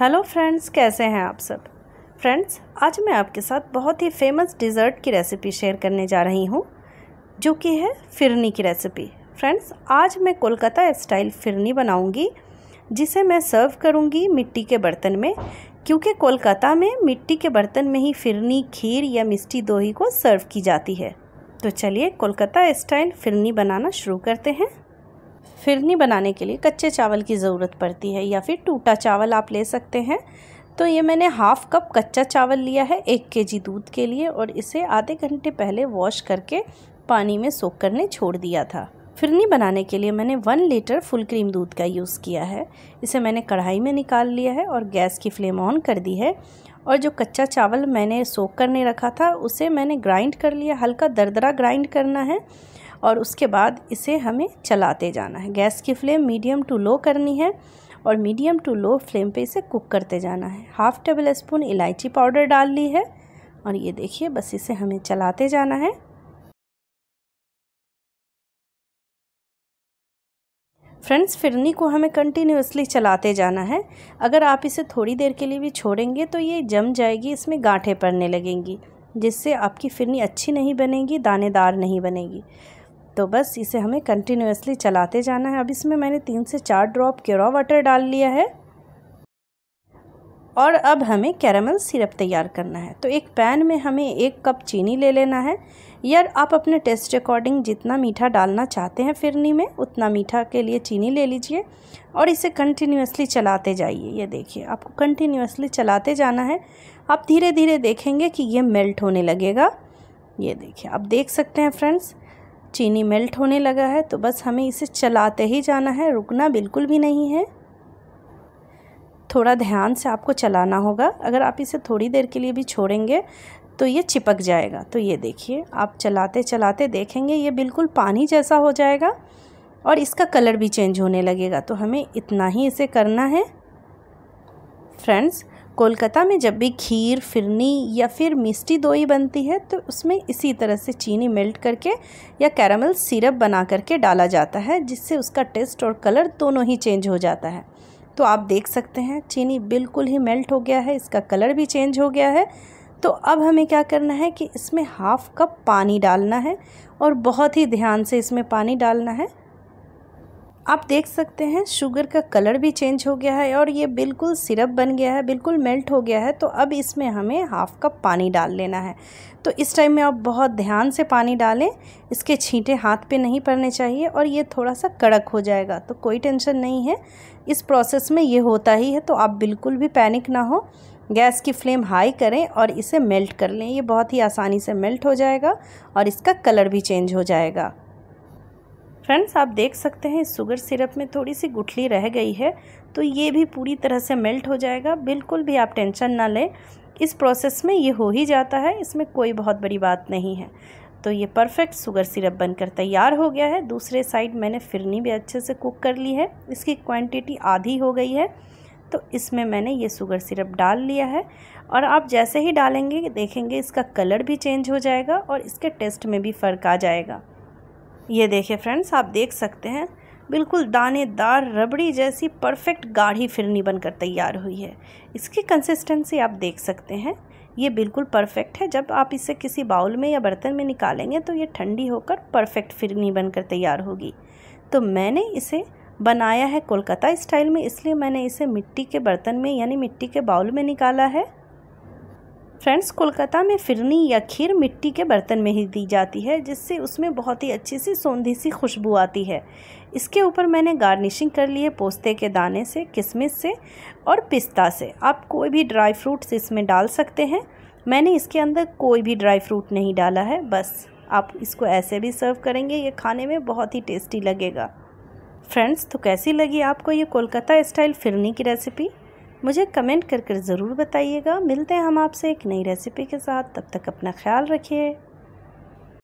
hello friends कैसे हैं आप सब फ्रेंड्स आज मैं आपके साथ बहुत ही फेमस डिज़र्ट की रेसिपी शेयर करने जा रही हूँ जो कि है फिरनी की रेसिपी फ्रेंड्स आज मैं कोलकाता स्टाइल फिरनी बनाऊँगी जिसे मैं सर्व करूँगी मिट्टी के बर्तन में क्योंकि कोलकाता में मिट्टी के बर्तन में ही फिरनी खीर या मिष्टी दोही को सर्व की जाती है तो चलिए कोलकाता स्टाइल फिरनी बनाना शुरू करते हैं फिरनी बनाने के लिए कच्चे चावल की ज़रूरत पड़ती है या फिर टूटा चावल आप ले सकते हैं तो ये मैंने हाफ़ कप कच्चा चावल लिया है एक के जी दूध के लिए और इसे आधे घंटे पहले वॉश करके पानी में सोख करने छोड़ दिया था फिरनी बनाने के लिए मैंने वन लीटर फुल क्रीम दूध का यूज़ किया है इसे मैंने कढ़ाई में निकाल लिया है और गैस की फ्लेम ऑन कर दी है और जो कच्चा चावल मैंने सोख करने रखा था उसे मैंने ग्राइंड कर लिया हल्का दरदरा ग्राइंड करना है और उसके बाद इसे हमें चलाते जाना है गैस की फ्लेम मीडियम टू लो करनी है और मीडियम टू लो फ्लेम पे इसे कुक करते जाना है हाफ़ टेबल स्पून इलायची पाउडर डाल ली है और ये देखिए बस इसे हमें चलाते जाना है फ्रेंड्स फिरनी को हमें कंटिन्यूसली चलाते जाना है अगर आप इसे थोड़ी देर के लिए भी छोड़ेंगे तो ये जम जाएगी इसमें गांठें पड़ने लगेंगी जिससे आपकी फिरनी अच्छी नहीं बनेगी दानेदार नहीं बनेगी तो बस इसे हमें कंटिन्यूसली चलाते जाना है अब इसमें मैंने तीन से चार ड्रॉप केरा वाटर डाल लिया है और अब हमें कैरामल सिरप तैयार करना है तो एक पैन में हमें एक कप चीनी ले लेना है या आप अपने टेस्ट अकॉर्डिंग जितना मीठा डालना चाहते हैं फिरनी में उतना मीठा के लिए चीनी ले लीजिए और इसे कंटिन्यूसली चलाते जाइए ये देखिए आपको कंटिन्यूसली चलाते जाना है आप धीरे धीरे देखेंगे कि ये मेल्ट होने लगेगा ये देखिए आप देख सकते हैं फ्रेंड्स चीनी मेल्ट होने लगा है तो बस हमें इसे चलाते ही जाना है रुकना बिल्कुल भी नहीं है थोड़ा ध्यान से आपको चलाना होगा अगर आप इसे थोड़ी देर के लिए भी छोड़ेंगे तो ये चिपक जाएगा तो ये देखिए आप चलाते चलाते देखेंगे ये बिल्कुल पानी जैसा हो जाएगा और इसका कलर भी चेंज होने लगेगा तो हमें इतना ही इसे करना है फ्रेंड्स कोलकाता में जब भी खीर फिरनी या फिर मिस्टी दोई बनती है तो उसमें इसी तरह से चीनी मेल्ट करके या कैरामल सिरप बना करके डाला जाता है जिससे उसका टेस्ट और कलर दोनों ही चेंज हो जाता है तो आप देख सकते हैं चीनी बिल्कुल ही मेल्ट हो गया है इसका कलर भी चेंज हो गया है तो अब हमें क्या करना है कि इसमें हाफ़ कप पानी डालना है और बहुत ही ध्यान से इसमें पानी डालना है आप देख सकते हैं शुगर का कलर भी चेंज हो गया है और ये बिल्कुल सिरप बन गया है बिल्कुल मेल्ट हो गया है तो अब इसमें हमें हाफ़ कप पानी डाल लेना है तो इस टाइम में आप बहुत ध्यान से पानी डालें इसके छींटे हाथ पे नहीं पड़ने चाहिए और ये थोड़ा सा कड़क हो जाएगा तो कोई टेंशन नहीं है इस प्रोसेस में ये होता ही है तो आप बिल्कुल भी पैनिक ना हो गैस की फ्लेम हाई करें और इसे मेल्ट कर लें ये बहुत ही आसानी से मेल्ट हो जाएगा और इसका कलर भी चेंज हो जाएगा फ्रेंड्स आप देख सकते हैं शुगर सिरप में थोड़ी सी गुठली रह गई है तो ये भी पूरी तरह से मेल्ट हो जाएगा बिल्कुल भी आप टेंशन ना लें इस प्रोसेस में ये हो ही जाता है इसमें कोई बहुत बड़ी बात नहीं है तो ये परफेक्ट शुगर सिरप बनकर तैयार हो गया है दूसरे साइड मैंने फिरनी भी अच्छे से कुक कर ली है इसकी क्वांटिटी आधी हो गई है तो इसमें मैंने ये शुगर सिरप डाल लिया है और आप जैसे ही डालेंगे देखेंगे इसका कलर भी चेंज हो जाएगा और इसके टेस्ट में भी फ़र्क आ जाएगा ये देखिए फ्रेंड्स आप देख सकते हैं बिल्कुल दानेदार रबड़ी जैसी परफेक्ट गाढ़ी फिरनी बनकर तैयार हुई है इसकी कंसिस्टेंसी आप देख सकते हैं ये बिल्कुल परफेक्ट है जब आप इसे किसी बाउल में या बर्तन में निकालेंगे तो ये ठंडी होकर परफेक्ट फिरनी बनकर तैयार होगी तो मैंने इसे बनाया है कोलकाता स्टाइल में इसलिए मैंने इसे मिट्टी के बर्तन में यानी मिट्टी के बाउल में निकाला है फ्रेंड्स कोलकाता में फिरनी या खीर मिट्टी के बर्तन में ही दी जाती है जिससे उसमें बहुत ही अच्छी सी सौंधी सी खुशबू आती है इसके ऊपर मैंने गार्निशिंग कर ली है पोस्ते के दाने से किशमिश से और पिस्ता से आप कोई भी ड्राई फ्रूट्स इसमें डाल सकते हैं मैंने इसके अंदर कोई भी ड्राई फ्रूट नहीं डाला है बस आप इसको ऐसे भी सर्व करेंगे ये खाने में बहुत ही टेस्टी लगेगा फ्रेंड्स तो कैसी लगी आपको ये कोलकाता स्टाइल फिरनी की रेसिपी मुझे कमेंट कर कर ज़रूर बताइएगा मिलते हैं हम आपसे एक नई रेसिपी के साथ तब तक अपना ख्याल रखिए